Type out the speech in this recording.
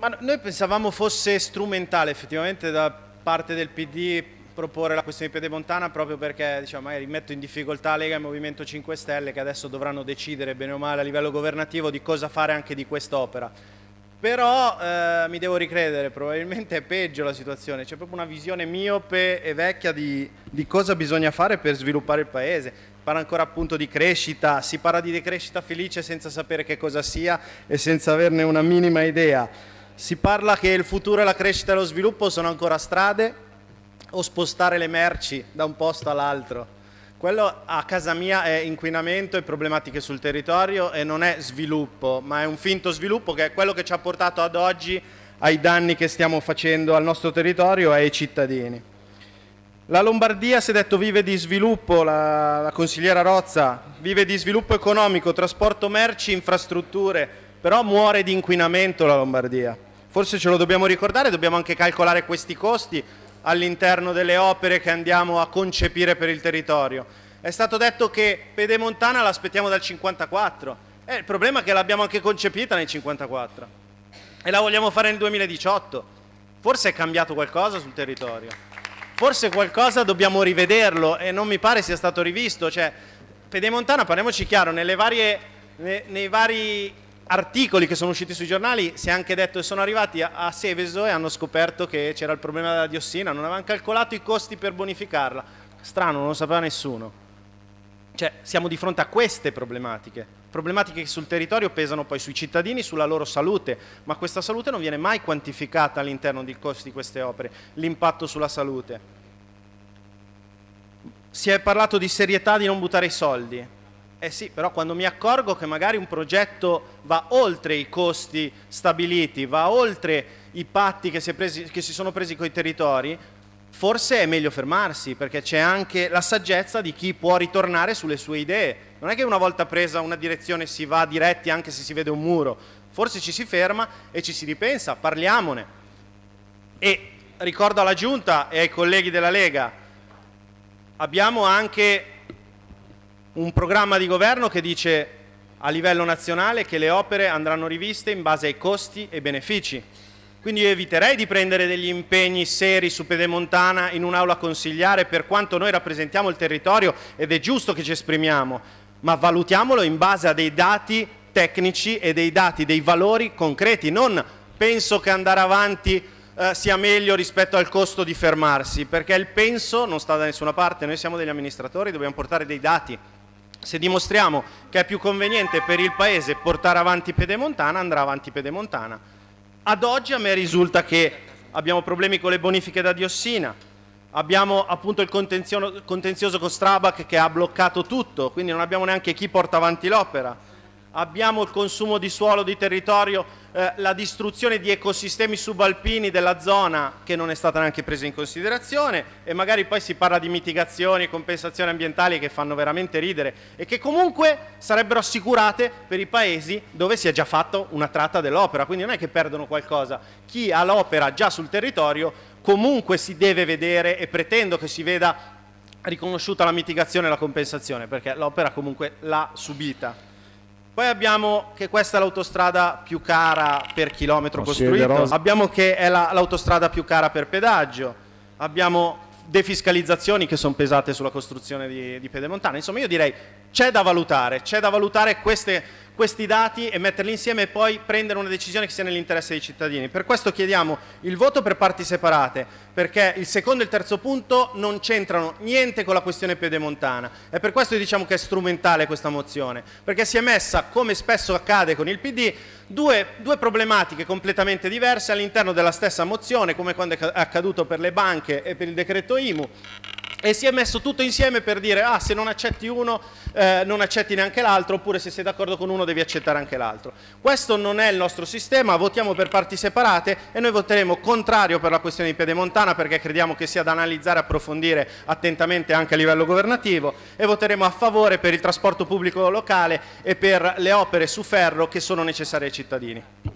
Ma noi pensavamo fosse strumentale effettivamente da parte del PD proporre la questione di Piedemontana proprio perché diciamo, magari metto in difficoltà Lega e Movimento 5 Stelle che adesso dovranno decidere bene o male a livello governativo di cosa fare anche di quest'opera. Però eh, mi devo ricredere, probabilmente è peggio la situazione, c'è proprio una visione miope e vecchia di, di cosa bisogna fare per sviluppare il paese parla ancora appunto di crescita, si parla di decrescita felice senza sapere che cosa sia e senza averne una minima idea. Si parla che il futuro e la crescita e lo sviluppo sono ancora strade o spostare le merci da un posto all'altro. Quello a casa mia è inquinamento e problematiche sul territorio e non è sviluppo, ma è un finto sviluppo che è quello che ci ha portato ad oggi ai danni che stiamo facendo al nostro territorio e ai cittadini. La Lombardia, si è detto, vive di sviluppo, la, la consigliera Rozza, vive di sviluppo economico, trasporto merci, infrastrutture, però muore di inquinamento la Lombardia forse ce lo dobbiamo ricordare, dobbiamo anche calcolare questi costi all'interno delle opere che andiamo a concepire per il territorio. È stato detto che Pedemontana l'aspettiamo dal 54, eh, il problema è che l'abbiamo anche concepita nel 54 e la vogliamo fare nel 2018. Forse è cambiato qualcosa sul territorio, forse qualcosa dobbiamo rivederlo e non mi pare sia stato rivisto. Cioè, Pedemontana, parliamoci chiaro, nelle varie, nei, nei vari articoli che sono usciti sui giornali si è anche detto che sono arrivati a, Seveso e hanno scoperto che c'era il problema della diossina, non avevano calcolato i costi per bonificarla. Strano, non lo sapeva nessuno. Cioè, siamo di fronte a queste problematiche, problematiche che sul territorio pesano poi sui cittadini, sulla loro salute, ma questa salute non viene mai quantificata all'interno dei costi di queste opere, l'impatto sulla salute. Si è parlato di serietà di non buttare i soldi, eh sì, però quando mi accorgo che magari un progetto va oltre i costi stabiliti, va oltre i patti che si, presi, che si sono presi con i territori, forse è meglio fermarsi perché c'è anche la saggezza di chi può ritornare sulle sue idee. Non è che una volta presa una direzione si va diretti anche se si vede un muro, forse ci si ferma e ci si ripensa, parliamone. E ricordo alla Giunta e ai colleghi della Lega, abbiamo anche un programma di governo che dice a livello nazionale che le opere andranno riviste in base ai costi e benefici. Quindi io eviterei di prendere degli impegni seri su Pedemontana in un'aula consigliare per quanto noi rappresentiamo il territorio ed è giusto che ci esprimiamo, ma valutiamolo in base a dei dati tecnici e dei dati, dei valori concreti, non penso che andare avanti eh, sia meglio rispetto al costo di fermarsi, perché il penso non sta da nessuna parte, noi siamo degli amministratori, dobbiamo portare dei dati se dimostriamo che è più conveniente per il Paese portare avanti Pedemontana, andrà avanti Pedemontana. Ad oggi a me risulta che abbiamo problemi con le bonifiche da diossina, abbiamo appunto il contenzioso con Strabac che ha bloccato tutto, quindi non abbiamo neanche chi porta avanti l'opera abbiamo il consumo di suolo, di territorio, eh, la distruzione di ecosistemi subalpini della zona che non è stata neanche presa in considerazione e magari poi si parla di mitigazioni e compensazioni ambientali che fanno veramente ridere e che comunque sarebbero assicurate per i paesi dove si è già fatto una tratta dell'opera, quindi non è che perdono qualcosa, chi ha l'opera già sul territorio comunque si deve vedere e pretendo che si veda riconosciuta la mitigazione e la compensazione perché l'opera comunque l'ha subita. Poi abbiamo che questa è l'autostrada più cara per chilometro costruito, abbiamo che è la, l'autostrada più cara per pedaggio, abbiamo defiscalizzazioni che sono pesate sulla costruzione di, di pedemontana. Insomma, io direi c'è da valutare, c'è da valutare queste, questi dati e metterli insieme e poi prendere una decisione che sia nell'interesse dei cittadini. Per questo chiediamo il voto per parti separate, perché il secondo e il terzo punto non c'entrano niente con la questione pedemontana. È per questo che diciamo che è strumentale questa mozione, perché si è messa, come spesso accade con il PD, due, due problematiche completamente diverse all'interno della stessa mozione, come quando è accaduto per le banche e per il decreto IMU e si è messo tutto insieme per dire ah se non accetti uno eh, non accetti neanche l'altro oppure se sei d'accordo con uno devi accettare anche l'altro. Questo non è il nostro sistema, votiamo per parti separate e noi voteremo contrario per la questione di Piedemontana perché crediamo che sia da analizzare e approfondire attentamente anche a livello governativo e voteremo a favore per il trasporto pubblico locale e per le opere su ferro che sono necessarie ai cittadini.